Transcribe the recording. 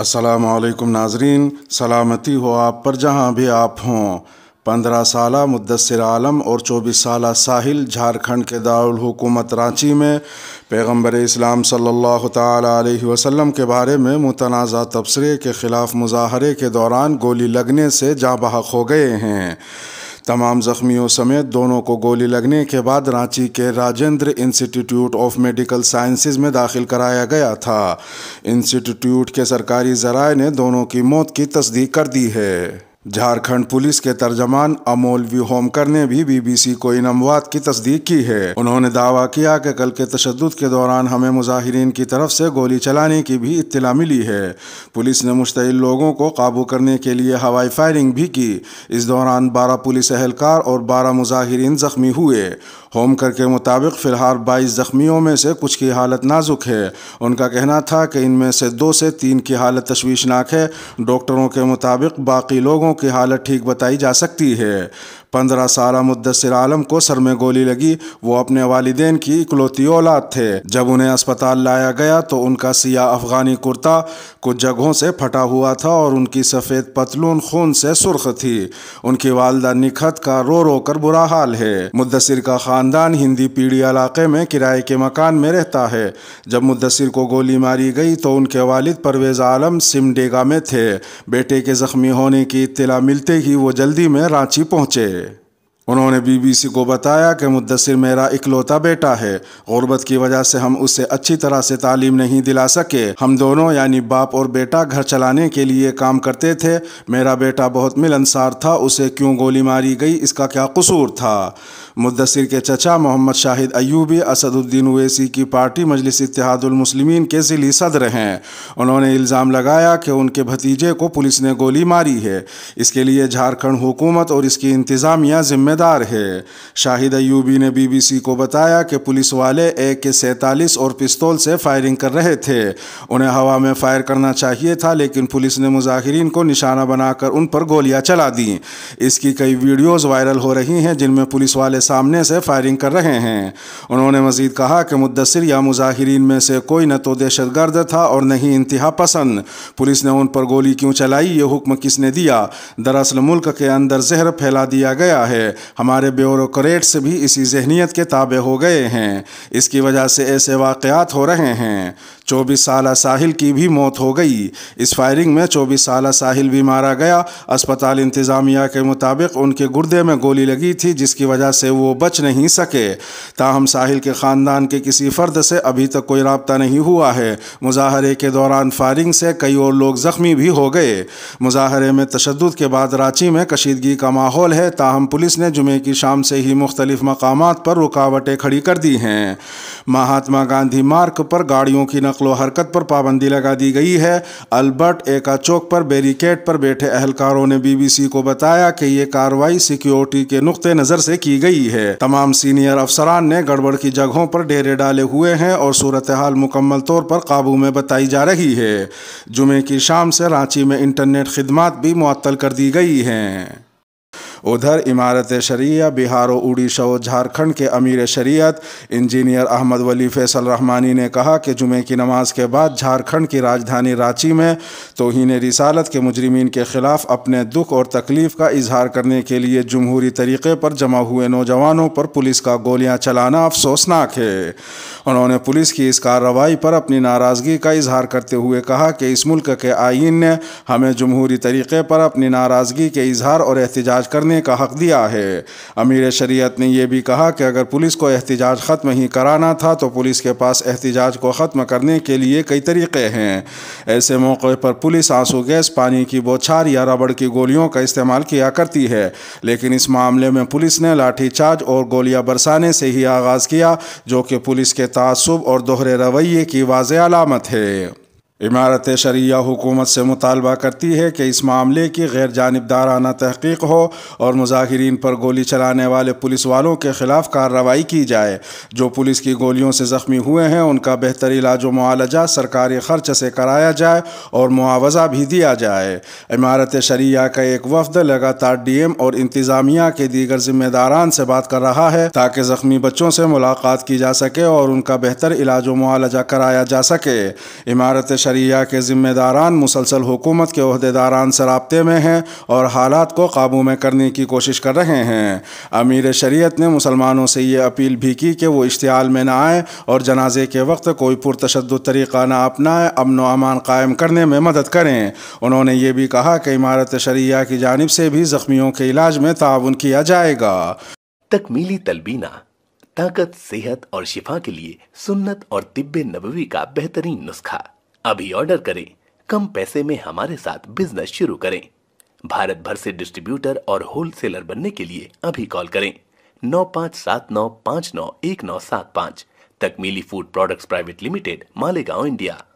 असलकम नाजरीन सलामती हो आप पर जहाँ भी आप हों पंद्रह साल मुदसर आलम और चौबीस साल साहिल झारखंड के दारकूमत रांची में पैगम्बर इस्लाम सल्लल्लाहु अलैहि वसल्लम के बारे में मुतनाजा तबसरे के ख़िलाफ़ मुजाहरे के दौरान गोली लगने से जाँ बहक हो गए हैं तमाम जख्मियों समेत दोनों को गोली लगने के बाद रांची के Rajendra institute of medical sciences में दाखिल कराया गया था इंस्टीट्यूट के सरकारी जराए ने दोनों की मौत की तस्दीक कर दी है झारखंड पुलिस के तर्जमान अमोल वी होमकर ने भी बीबीसी को इन अमवात की तस्दीक की है उन्होंने दावा किया कि कल के तशद के दौरान हमें मुजाहरीन की तरफ से गोली चलाने की भी इत्तला मिली है पुलिस ने मुश्तिल लोगों को काबू करने के लिए हवाई फायरिंग भी की इस दौरान बारह पुलिस अहलकार और बारह मुजाहरीन जख्मी हुए होमकर के मुताबिक फ़िलहाल बाईस जख्मियों में से कुछ की हालत नाजुक है उनका कहना था कि इनमें से दो से तीन की हालत तशवीशनाक है डॉक्टरों के मुताबिक बाकी लोगों की हालत ठीक बताई जा सकती है पंद्रह साल मुद्दसर आलम को सर में गोली लगी वो अपने वालदे की इकलौती औलाद थे जब उन्हें अस्पताल लाया गया तो उनका सिया अफगानी कुर्ता कुछ जगहों से फटा हुआ था और उनकी सफ़ेद पतलून खून से सुर्ख थी उनकी वालदा निखत का रो रो कर बुरा हाल है मुद्दसर का ख़ानदान हिंदी पीढ़ी इलाके में किराए के मकान में रहता है जब मुद्दसर को गोली मारी गई तो उनके वालद परवेज़ आलम सिमडेगा में थे बेटे के ज़ख्मी होने की इतला इत्तला मिलते ही वो जल्दी में रांची पहुंचे उन्होंने बीबीसी को बताया कि मुद्दसर मेरा इकलौता बेटा है गुर्बत की वजह से हम उसे अच्छी तरह से तालीम नहीं दिला सके हम दोनों यानी बाप और बेटा घर चलाने के लिए काम करते थे मेरा बेटा बहुत मिलनसार था उसे क्यों गोली मारी गई इसका क्या कसूर था मुद्दसर के चचा मोहम्मद शाहिद अयूबी असदुद्दीन ओवैसी की पार्टी मजलिस इतिहादुलमसलिमिन के ज़िली सदर हैं उन्होंने इल्ज़ाम लगाया कि उनके भतीजे को पुलिस ने गोली मारी है इसके लिए झारखंड हुकूमत और इसकी इंतज़ामिया ज़िम्मे जिम्मेदार है शाहिद अयूबी ने बीबीसी को बताया कि पुलिस वाले ए के सैतालीस और पिस्तौल से फायरिंग कर रहे थे उन्हें हवा में फायर करना चाहिए था लेकिन पुलिस ने मुजाहरीन को निशाना बनाकर उन पर गोलियां चला दी इसकी कई वीडियोज़ वायरल हो रही हैं जिनमें पुलिस वाले सामने से फायरिंग कर रहे हैं उन्होंने मजीद कहा कि मुदसर या मुजाहरीन में से कोई न तो दहशत गर्द था और न ही इंतहा पसंद पुलिस ने उन पर गोली क्यों चलाई ये हुक्म किसने दिया दरअसल मुल्क के अंदर जहर फैला दिया गया है हमारे ब्यूरोक्रेट्स भी इसी जहनीत के ताबे हो गए हैं इसकी वजह से ऐसे वाक़ात हो रहे हैं चौबीस साल साहिल की भी मौत हो गई इस फायरिंग में चौबीस साल साहिल भी मारा गया अस्पताल इंतज़ामिया के मुताबिक उनके गुर्दे में गोली लगी थी जिसकी वजह से वो बच नहीं सके ताहम साहिल के ख़ानदान के किसी फर्द से अभी तक कोई रबता नहीं हुआ है मुजाहरे के दौरान फायरिंग से कई और लोग ज़ख्मी भी हो गए मुजाहरे में तशद के बाद रांची में कशीदगी का माहौल है ताहम पुलिस ने जुमे की शाम से ही मुख्तलिफ मकाम पर रुकावटें खड़ी कर दी हैं महात्मा गांधी मार्ग पर गाड़ियों की नकलो हरकत पर पाबंदी लगा दी गई है अल्बर्ट एका चौक पर बैरिकेड पर बैठे अहलकारों ने बीबीसी को बताया कि ये कार्रवाई सिक्योरिटी के नुकते नज़र से की गई है तमाम सीनियर अफसरान ने गड़बड़ की जगहों पर डेरे डाले हुए हैं और सूरत हाल मुकम्मल तौर पर काबू में बताई जा रही है जुमे की शाम से रांची में इंटरनेट खदमात भी मुअत्तल कर दी गई हैं उधर इमारत शरिया बिहार और उड़ीसा और झारखंड के अमीर शरीयत इंजीनियर अहमद वली फैसल रहमानी ने कहा कि जुमे की नमाज के बाद झारखंड की राजधानी रांची में तोहन रिसालत के मुजरमीन के ख़िलाफ़ अपने दुख और तकलीफ़ का इजहार करने के लिए जमहूरी तरीक़े पर जमा हुए नौजवानों पर पुलिस का गोलियां चलाना अफसोसनाक है उन्होंने पुलिस की इस कार्रवाई पर अपनी नाराज़गी का इजहार करते हुए कहा कि इस मुल्क के आइन ने हमें जमहूरी तरीक़े पर अपनी नाराज़गी के इजहार और एहतजाज करने होने का हक दिया है अमीर शरीयत ने यह भी कहा कि अगर पुलिस को एहतजाज ख़त्म ही कराना था तो पुलिस के पास एहतजाज को ख़त्म करने के लिए कई तरीक़े हैं ऐसे मौके पर पुलिस आंसू गैस पानी की बौछार या रबड़ की गोलियों का इस्तेमाल किया करती है लेकिन इस मामले में पुलिस ने लाठीचार्ज और गोलियां बरसाने से ही आगाज़ किया जो कि पुलिस के तसब और दोहरे रवैये की वाज अलामत है इमारत शरिया हुकूमत से मुतालबा करती है कि इस मामले की गैर जानबदाराना तहकीक हो और मुजाहरीन पर गोली चलाने वाले पुलिस वालों के ख़िलाफ़ कार्रवाई की जाए जो पुलिस की गोलियों से ज़ख्मी हुए हैं उनका बेहतर इलाज मुआलजा सरकारी खर्च से कराया जाए और मुआवजा भी दिया जाए इमारत शरिया का एक वफद लगातार डी एम और इंतज़ामिया के दीगर ज़िम्मेदारान से बात कर रहा है ताकि ज़ख्मी बच्चों से मुलाकात की जा सके और उनका बेहतर इलाज मुआलजा कराया जा सके इमारत शरिया के ज़िम्मेदारान मुसलसल हुकूमत के अहदेदारान रबते में हैं और हालात को काबू में करने की कोशिश कर रहे हैं अमीर शरीत ने मुसलमानों से ये अपील भी की कि वो इश्तियाल में ना आए और जनाजे के वक्त कोई पुरतशद तरीक़ा ना अपनाएं अमन अमान कायम करने में मदद करें उन्होंने ये भी कहा कि इमारत शरिया की जानब से भी ज़ख्मियों के इलाज में ताउन किया जाएगा तकमीली तलबीना ताकत सेहत और शिफा के लिए सुन्नत और तिब्बे नबवी का बेहतरीन नुस्खा अभी ऑर्डर करें कम पैसे में हमारे साथ बिजनेस शुरू करें भारत भर से डिस्ट्रीब्यूटर और होलसेलर बनने के लिए अभी कॉल करें नौ पाँच सात नौ पाँच नौ एक नौ सात पाँच Takmeeli food products private limited Malegaon India